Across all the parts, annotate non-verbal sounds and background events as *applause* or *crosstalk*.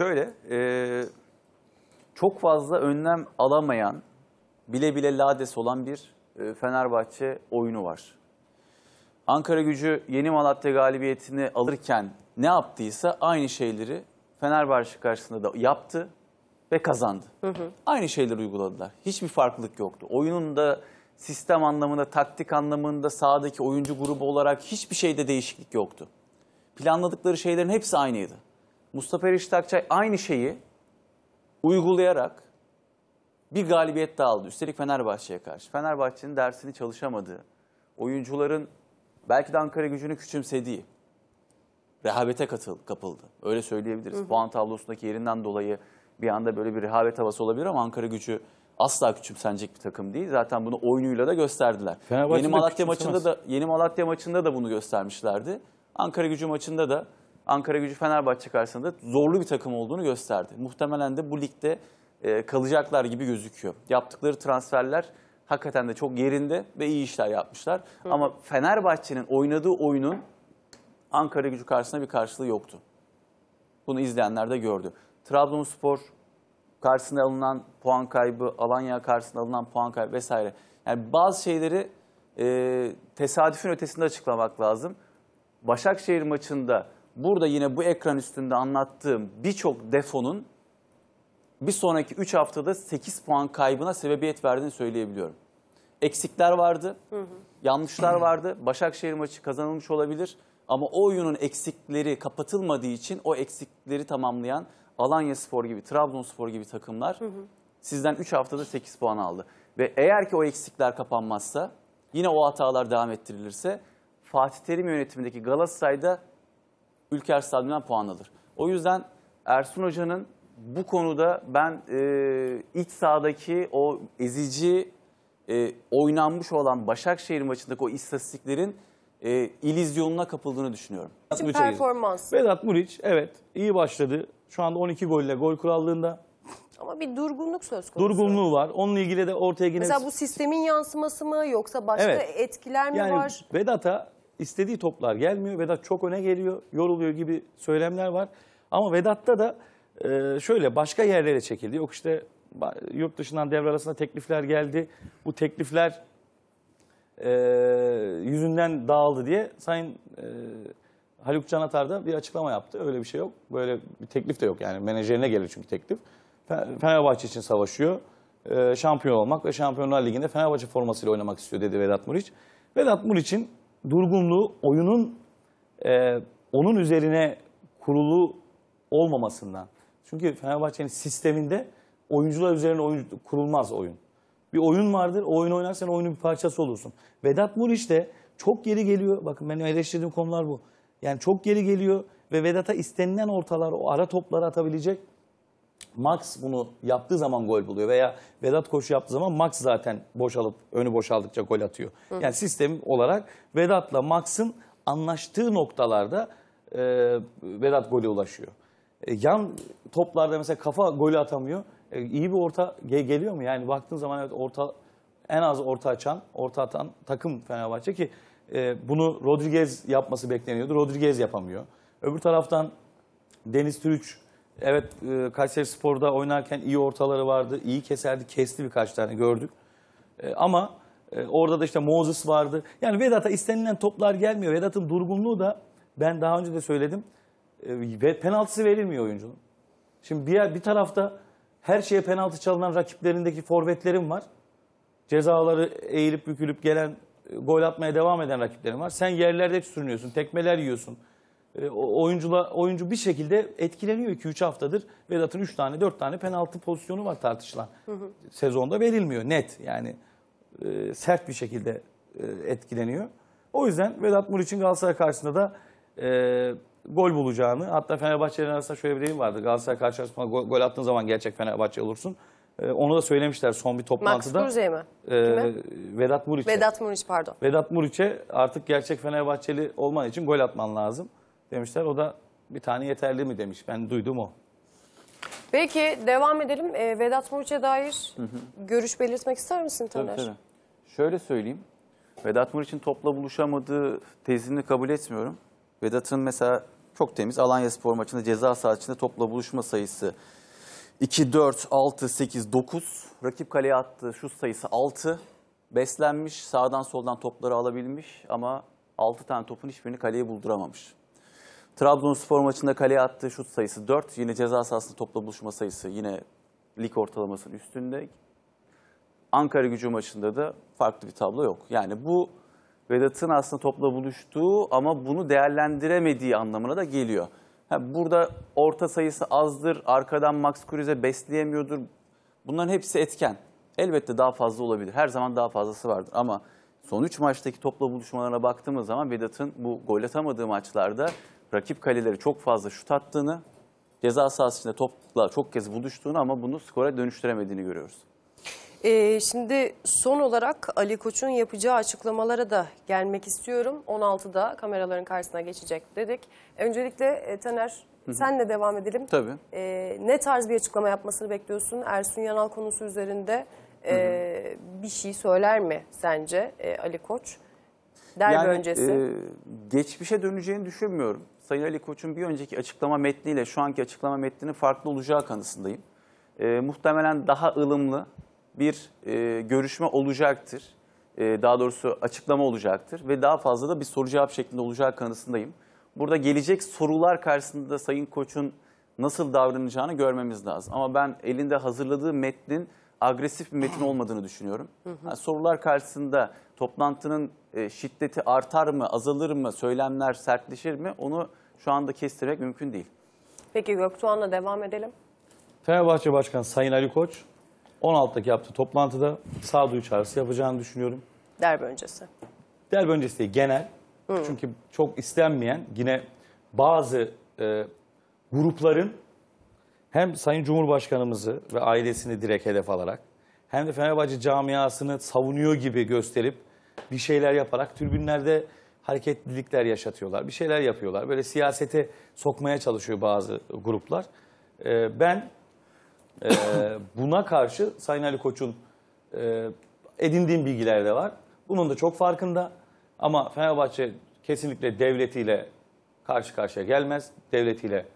Şöyle, e, çok fazla önlem alamayan, bile bile lades olan bir e, Fenerbahçe oyunu var. Ankara gücü yeni Malatya galibiyetini alırken ne yaptıysa aynı şeyleri Fenerbahçe karşısında da yaptı ve kazandı. Hı hı. Aynı şeyleri uyguladılar. Hiçbir farklılık yoktu. Oyunun da sistem anlamında, taktik anlamında, sahadaki oyuncu grubu olarak hiçbir şeyde değişiklik yoktu. Planladıkları şeylerin hepsi aynıydı. Mustafa Erişit Akçay aynı şeyi uygulayarak bir galibiyet daha aldı. Üstelik Fenerbahçe'ye karşı. Fenerbahçe'nin dersini çalışamadığı, oyuncuların belki de Ankara gücünü küçümsediği, rehavete katıl, kapıldı. Öyle söyleyebiliriz. Hı hı. Puan tablosundaki yerinden dolayı bir anda böyle bir rehavet havası olabilir ama Ankara gücü asla küçümsenecek bir takım değil. Zaten bunu oyunuyla da gösterdiler. Yeni Malatya maçında da yeni Malatya maçında da bunu göstermişlerdi. Ankara Gücü maçında da Ankara gücü Fenerbahçe karşısında zorlu bir takım olduğunu gösterdi. Muhtemelen de bu ligde e, kalacaklar gibi gözüküyor. Yaptıkları transferler hakikaten de çok yerinde ve iyi işler yapmışlar. Hı. Ama Fenerbahçe'nin oynadığı oyunun Ankara gücü karşısında bir karşılığı yoktu. Bunu izleyenler de gördü. Trabzonspor karşısında alınan puan kaybı, Alanya karşısında alınan puan kaybı vesaire. Yani bazı şeyleri e, tesadüfün ötesinde açıklamak lazım. Başakşehir maçında burada yine bu ekran üstünde anlattığım birçok defonun bir sonraki 3 haftada 8 puan kaybına sebebiyet verdiğini söyleyebiliyorum. Eksikler vardı, hı hı. yanlışlar vardı. Başakşehir maçı kazanılmış olabilir ama o oyunun eksikleri kapatılmadığı için o eksikleri tamamlayan Alanya Spor gibi, Trabzonspor gibi takımlar hı hı. sizden 3 haftada 8 puan aldı. Ve eğer ki o eksikler kapanmazsa, yine o hatalar devam ettirilirse Fatih Terim yönetimindeki Galatasaray'da Ülker Stadyum'dan puan alır. O yüzden Ersun Hoca'nın bu konuda ben e, iç sahadaki o ezici e, oynanmış olan Başakşehir maçındaki o istatistiklerin e, ilizyonuna kapıldığını düşünüyorum. performans. Vedat Muriç evet iyi başladı. Şu anda 12 golle gol kurallığında. Ama bir durgunluk söz konusu. Durgunluğu var. Onunla ilgili de ortaya yine... Mesela bu sistemin yansıması mı yoksa başka evet. etkiler mi yani var? Vedat'a istediği toplar gelmiyor. Vedat çok öne geliyor, yoruluyor gibi söylemler var. Ama Vedat'ta da e, şöyle başka yerlere çekildi. Yok işte yurt dışından devre arasında teklifler geldi. Bu teklifler e, yüzünden dağıldı diye Sayın e, Haluk Canatar da bir açıklama yaptı. Öyle bir şey yok. Böyle bir teklif de yok yani menajerine gelir çünkü teklif. Fenerbahçe için savaşıyor. E, şampiyon olmak ve Şampiyonlar Ligi'nde Fenerbahçe formasıyla oynamak istiyor dedi Vedat Muriç. Vedat Muriç'in durgunluğu oyunun e, onun üzerine kurulu olmamasından. Çünkü Fenerbahçe'nin sisteminde oyuncular üzerine oyun, kurulmaz oyun. Bir oyun vardır, o oyun oynarsan oyunun bir parçası olursun. Vedat Muriç de çok geri geliyor. Bakın benim eleştirdiğim konular bu. Yani çok geri geliyor ve Vedat'a istenilen ortalar, o ara topları atabilecek Max bunu yaptığı zaman gol buluyor veya Vedat koşu yaptığı zaman Max zaten boşalıp önü boşaldıkça gol atıyor. Hı. Yani sistem olarak Vedat'la Max'ın anlaştığı noktalarda e, Vedat golü ulaşıyor. E, yan toplarda mesela kafa golü atamıyor. E, iyi bir orta ge geliyor mu? Yani baktığın zaman evet orta en az orta açan, orta atan takım Fenerbahçe ki e, bunu Rodriguez yapması bekleniyordu. Rodriguez yapamıyor. Öbür taraftan Deniz Türüç Evet e, Kayseri Spor'da oynarken iyi ortaları vardı. İyi keserdi. Kesti birkaç tane gördük. E, ama e, orada da işte Moses vardı. Yani Vedat'a istenilen toplar gelmiyor. Vedat'ın durgunluğu da ben daha önce de söyledim. E, penaltısı verilmiyor oyuncunun. Şimdi bir, bir tarafta her şeye penaltı çalınan rakiplerindeki forvetlerim var. Cezaları eğilip bükülüp gelen e, gol atmaya devam eden rakiplerim var. Sen yerlerde hep sürünüyorsun. Tekmeler yiyorsun. E, oyuncula oyuncu bir şekilde etkileniyor 2-3 haftadır. Vedat'ın 3 tane 4 tane penaltı pozisyonu var tartışılan. Hı hı. Sezonda verilmiyor net yani e, sert bir şekilde e, etkileniyor. O yüzden Vedat Muriç'in Galatasaray karşısında da e, gol bulacağını hatta Fenerbahçe'nin arasında şöyle bir deyim vardı. Galatasaray karşısında gol, gol attığın zaman gerçek Fenerbahçe olursun. E, onu da söylemişler son bir toplantıda. Max Kruse mi? E, Vedat Muriç'e. Vedat Muriç pardon. Vedat Muriç'e artık gerçek Fenerbahçeli olman için gol atman lazım demişler. O da bir tane yeterli mi demiş. Ben duydum o. Peki devam edelim. E, Vedat Muriç'e dair hı hı. görüş belirtmek ister misin Taner? Tabii, tabii. Şöyle söyleyeyim. Vedat Muriç'in topla buluşamadığı tezini kabul etmiyorum. Vedat'ın mesela çok temiz Alanya Spor maçında ceza sahasında topla buluşma sayısı 2, 4, 6, 8, 9. Rakip kaleye attığı şut sayısı 6. Beslenmiş, sağdan soldan topları alabilmiş ama 6 tane topun hiçbirini kaleye bulduramamış. Trabzonspor maçında kaleye attığı şut sayısı 4. Yine ceza sahasında topla buluşma sayısı yine lig ortalamasının üstünde. Ankara gücü maçında da farklı bir tablo yok. Yani bu Vedat'ın aslında topla buluştuğu ama bunu değerlendiremediği anlamına da geliyor. burada orta sayısı azdır, arkadan Max Kruse besleyemiyordur. Bunların hepsi etken. Elbette daha fazla olabilir. Her zaman daha fazlası vardır ama son 3 maçtaki topla buluşmalarına baktığımız zaman Vedat'ın bu gol atamadığı maçlarda rakip kaleleri çok fazla şut attığını, ceza sahasında topla çok kez buluştuğunu ama bunu skora dönüştüremediğini görüyoruz. Ee, şimdi son olarak Ali Koç'un yapacağı açıklamalara da gelmek istiyorum. 16'da kameraların karşısına geçecek dedik. Öncelikle e, Taner hı senle devam edelim. Tabii. E, ne tarz bir açıklama yapmasını bekliyorsun? Ersun Yanal konusu üzerinde e, bir şey söyler mi sence e, Ali Koç? Derbi yani, öncesi. E, geçmişe döneceğini düşünmüyorum. Sayın Ali Koç'un bir önceki açıklama metniyle şu anki açıklama metninin farklı olacağı kanısındayım. E, muhtemelen daha ılımlı bir e, görüşme olacaktır. E, daha doğrusu açıklama olacaktır ve daha fazla da bir soru cevap şeklinde olacağı kanısındayım. Burada gelecek sorular karşısında Sayın Koç'un nasıl davranacağını görmemiz lazım. Ama ben elinde hazırladığı metnin agresif bir metin olmadığını düşünüyorum. Yani sorular karşısında toplantının e, şiddeti artar mı, azalır mı, söylemler sertleşir mi onu şu anda kestirmek mümkün değil. Peki Göktuğan'la devam edelim. Fenerbahçe Başkanı Sayın Ali Koç 16'daki yaptığı toplantıda sağduyu çağrısı yapacağını düşünüyorum. Derbi öncesi. Derbi öncesi değil, genel. Hı. Çünkü çok istenmeyen yine bazı e, grupların hem Sayın Cumhurbaşkanımızı ve ailesini direkt hedef alarak hem de Fenerbahçe camiasını savunuyor gibi gösterip bir şeyler yaparak türbünlerde hareketlilikler yaşatıyorlar. Bir şeyler yapıyorlar. Böyle siyasete sokmaya çalışıyor bazı gruplar. Ee, ben e, *coughs* buna karşı Sayın Ali Koç'un e, edindiğim bilgiler de var. Bunun da çok farkında. Ama Fenerbahçe kesinlikle devletiyle karşı karşıya gelmez. Devletiyle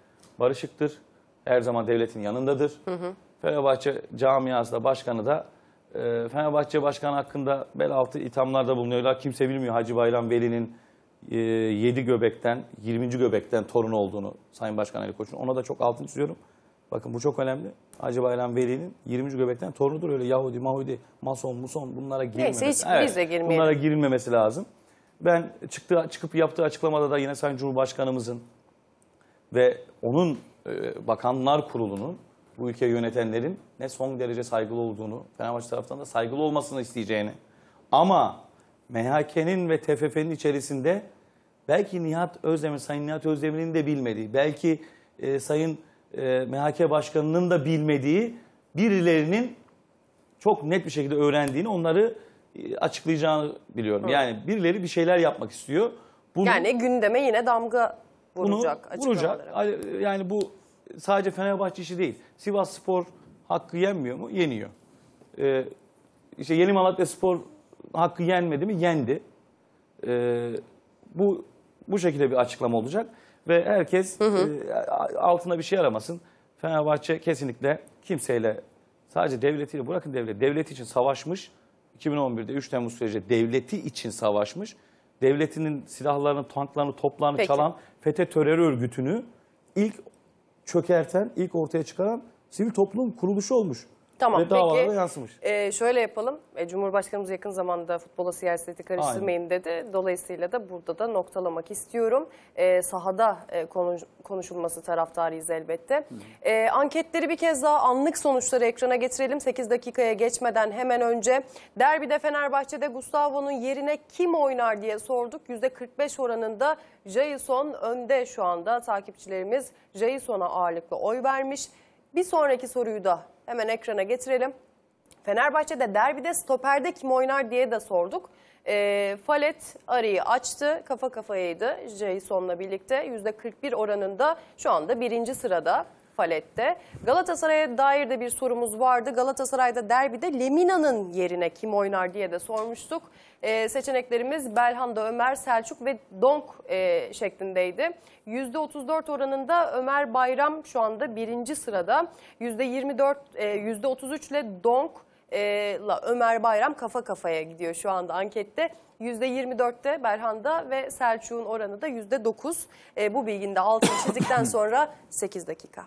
barışıktır her zaman devletin yanındadır. Hı hı. Fenerbahçe camiası da başkanı da e, Fenerbahçe başkanı hakkında bel altı ithamlarda bulunuyorlar. Kimse bilmiyor Hacı Bayram Veli'nin e, 7 göbekten 20. göbekten torunu olduğunu Sayın Başkan Ali Koç'un. Ona da çok altını çiziyorum. Bakın bu çok önemli. Hacı Bayram Veli'nin 20. göbekten torunudur öyle Yahudi, Mahudi, Mason, Muson bunlara girilmemesi. Neyse hiç evet, biz de girmeyelim. Bunlara girilmemesi lazım. Ben çıktı çıkıp yaptığı açıklamada da yine Sayın Cumhurbaşkanımızın ve onun e, Bakanlar Kurulu'nun bu ülkeyi yönetenlerin ne son derece saygılı olduğunu, Fenerbahçe taraftan da saygılı olmasını isteyeceğini. Ama MHK'nin ve TFF'nin içerisinde belki Nihat Özdemir, Sayın Nihat Özdemir'in de bilmediği, belki e, Sayın e, MHK Başkanı'nın da bilmediği birilerinin çok net bir şekilde öğrendiğini, onları e, açıklayacağını biliyorum. Hı. Yani birileri bir şeyler yapmak istiyor. Bunu, yani gündeme yine damga vuracak bunu, vuracak. E, yani bu sadece Fenerbahçe işi değil. Sivas Spor hakkı yenmiyor mu? Yeniyor. Ee, işte Yeni Malatya Spor hakkı yenmedi mi? Yendi. Ee, bu bu şekilde bir açıklama olacak ve herkes hı hı. E, altında bir şey aramasın. Fenerbahçe kesinlikle kimseyle sadece devletiyle bırakın devlet devlet için savaşmış. 2011'de 3 Temmuz süreci devleti için savaşmış devletinin silahlarını, tanklarını, toplarını Peki. çalan FETÖ terör örgütünü ilk çökerten, ilk ortaya çıkaran sivil toplum kuruluşu olmuş. Tamam Ve davalara peki yansımış. E, şöyle yapalım. E, Cumhurbaşkanımız yakın zamanda futbola siyaseti karıştırmayın Aynen. dedi. Dolayısıyla da burada da noktalamak istiyorum. E, sahada e, konuş, konuşulması taraftarıyız elbette. E, anketleri bir kez daha anlık sonuçları ekrana getirelim. 8 dakikaya geçmeden hemen önce derbide Fenerbahçe'de Gustavo'nun yerine kim oynar diye sorduk. %45 oranında Jason önde şu anda. Takipçilerimiz Jason'a ağırlıklı oy vermiş. Bir sonraki soruyu da hemen ekrana getirelim. Fenerbahçe'de derbide stoperde kim oynar diye de sorduk. E, Falet arayı açtı. Kafa kafayaydı Jason'la birlikte. %41 oranında şu anda birinci sırada. Falet'te. Galatasaray'a dair de bir sorumuz vardı. Galatasaray'da derbide Lemina'nın yerine kim oynar diye de sormuştuk. Ee, seçeneklerimiz Belhanda, Ömer, Selçuk ve Donk e, şeklindeydi. %34 oranında Ömer Bayram şu anda birinci sırada. %24, e, %33 ile Donk e, la Ömer Bayram kafa kafaya gidiyor şu anda ankette. %24'te Berhan'da ve Selçuk'un oranı da %9. E, bu bilginde altını çizdikten *coughs* sonra 8 dakika.